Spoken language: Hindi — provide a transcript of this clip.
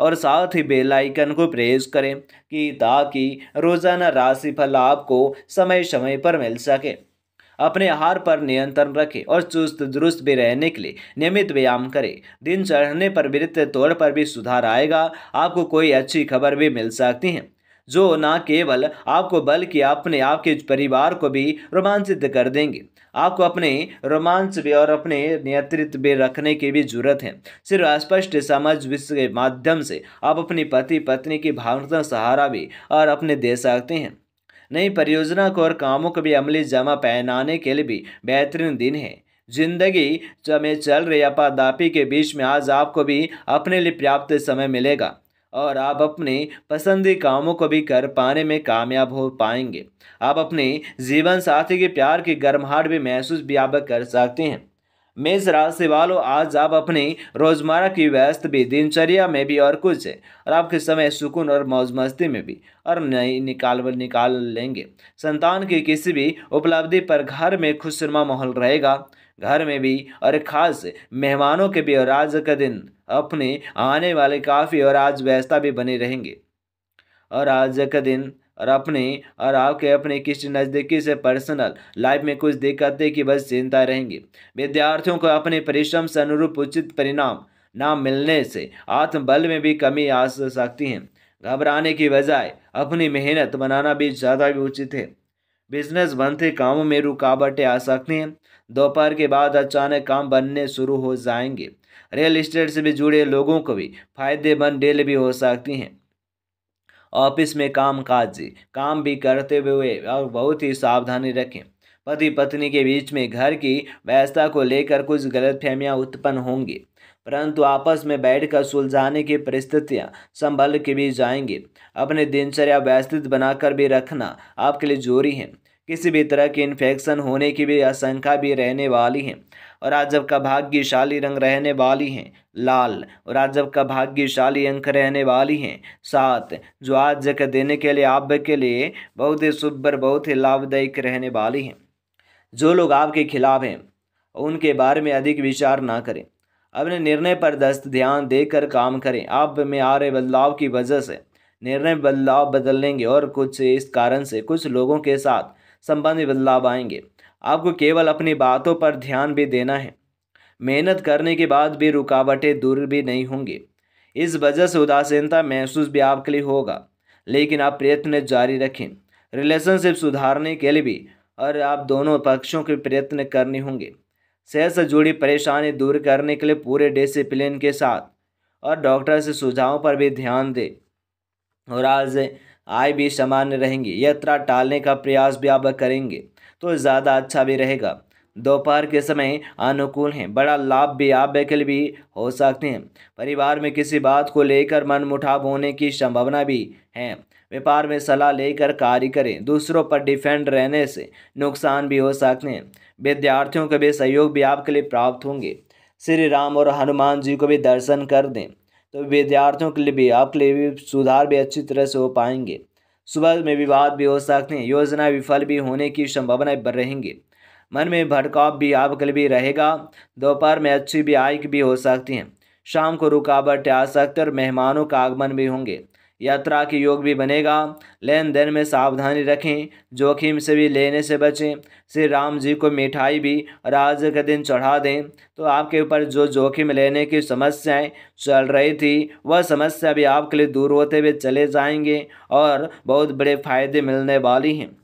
और साथ ही बेल आइकन को प्रेस करें कि ताकि रोज़ाना राशिफल आपको समय समय पर मिल सके अपने आहार पर नियंत्रण रखें और चुस्त दुरुस्त भी रहने के लिए नियमित व्यायाम करें दिन चढ़ने पर वृत्त तौर पर भी सुधार आएगा आपको कोई अच्छी खबर भी मिल सकती है जो ना केवल आपको बल्कि अपने आपके परिवार को भी रोमांचित कर देंगे आपको अपने रोमांच भी और अपने नियंत्रित भी रखने की भी जरूरत है सिर्फ स्पष्ट समझ विश्व के माध्यम से आप अपनी पति पत्नी की भावना सहारा भी और अपने दे सकते हैं नई परियोजना को और कामों को भी अमली जमा पहनाने के लिए भी बेहतरीन दिन है जिंदगी में चल रही आपादापी के बीच में आज आपको भी अपने लिए पर्याप्त समय मिलेगा और आप अपने पसंदी कामों को भी कर पाने में कामयाब हो पाएंगे आप अपने जीवन साथी के प्यार की गर्माहट भी महसूस भी आप कर सकते हैं मेष राशि वालों आज आप अपने रोजमर्रा की व्यस्त भी दिनचर्या में भी और कुछ है और आपके समय सुकून और मौज मस्ती में भी और नई निकाल निकाल लेंगे संतान की किसी भी उपलब्धि पर घर में खुशनुमा माहौल रहेगा घर में भी और ख़ास मेहमानों के भी और आज का दिन अपने आने वाले काफ़ी और आज व्यस्ता भी बने रहेंगे और आज का दिन और अपने और आपके अपने किसी नज़दीकी से पर्सनल लाइफ में कुछ दिक्कतें की बस चिंता रहेंगी विद्यार्थियों को अपने परिश्रम से अनुरूप उचित परिणाम ना मिलने से आत्मबल में भी कमी आ सकती है घबराने की बजाय अपनी मेहनत बनाना भी ज़्यादा भी उचित है बिजनेस बनते कामों में रुकावटें आ सकती हैं दोपहर के बाद अचानक काम बनने शुरू हो जाएंगे रियल इस्टेट से भी जुड़े लोगों को भी फायदेमंद डील भी हो सकती हैं ऑफिस में काम काज काम भी करते हुए और बहुत ही सावधानी रखें पति पत्नी के बीच में घर की व्यवस्था को लेकर कुछ गलतफहमियां उत्पन्न होंगी परंतु आपस में बैठकर सुलझाने की परिस्थितियां संभल के भी जाएंगी अपने दिनचर्या व्यवस्थित बनाकर भी रखना आपके लिए जोरी है किसी भी तरह के इन्फेक्शन होने की भी आशंका भी रहने वाली है और आज का भाग्यशाली रंग रहने वाली हैं लाल और आज का भाग्यशाली अंक रहने वाली हैं सात जो आज जगह देने के लिए आपके लिए बहुत ही शुभ बहुत ही लाभदायक रहने वाली हैं जो लोग आपके खिलाफ हैं उनके बारे में अधिक विचार ना करें अपने निर्णय पर दस्त ध्यान देकर काम करें आप में आ रहे बदलाव की वजह से निर्णय बदलाव बदलेंगे और कुछ इस कारण से कुछ लोगों के साथ संबंध बदलाव आएंगे आपको केवल अपनी बातों पर ध्यान भी देना है मेहनत करने के बाद भी रुकावटें दूर भी नहीं होंगी इस वजह से उदासीनता महसूस भी आपके लिए होगा लेकिन आप प्रयत्न जारी रखें रिलेशनशिप सुधारने के लिए भी और आप दोनों पक्षों के प्रयत्न करने होंगे सेहत से जुड़ी परेशानी दूर करने के लिए पूरे डिसिप्लिन के साथ और डॉक्टर से सुझावों पर भी ध्यान दें और आज आय भी सामान्य रहेंगी यात्रा टालने का प्रयास भी आप करेंगे तो ज़्यादा अच्छा भी रहेगा दोपहर के समय अनुकूल हैं बड़ा लाभ भी आप के लिए भी हो सकते हैं परिवार में किसी बात को लेकर मुठाव होने की संभावना भी है व्यापार में सलाह लेकर कार्य करें दूसरों पर डिफेंड रहने से नुकसान भी हो सकते हैं विद्यार्थियों के भी सहयोग भी आपके लिए प्राप्त होंगे श्री राम और हनुमान जी को भी दर्शन कर दें तो विद्यार्थियों के लिए भी आपके लिए भी सुधार भी अच्छी तरह से हो पाएंगे सुबह में विवाद भी हो सकते हैं योजना विफल भी होने की संभावनाएं रहेंगी मन में भड़काव भी आपके लिए भी रहेगा दोपहर में अच्छी भी आय भी हो सकती हैं शाम को रुकावट आ सकते और मेहमानों का आगमन भी होंगे यात्रा के योग भी बनेगा लेन देन में सावधानी रखें जोखिम से भी लेने से बचें श्री राम जी को मिठाई भी राज के दिन चढ़ा दें तो आपके ऊपर जो जोखिम लेने की समस्याएं चल रही थी वह समस्या भी आपके लिए दूर होते हुए चले जाएंगे और बहुत बड़े फायदे मिलने वाली हैं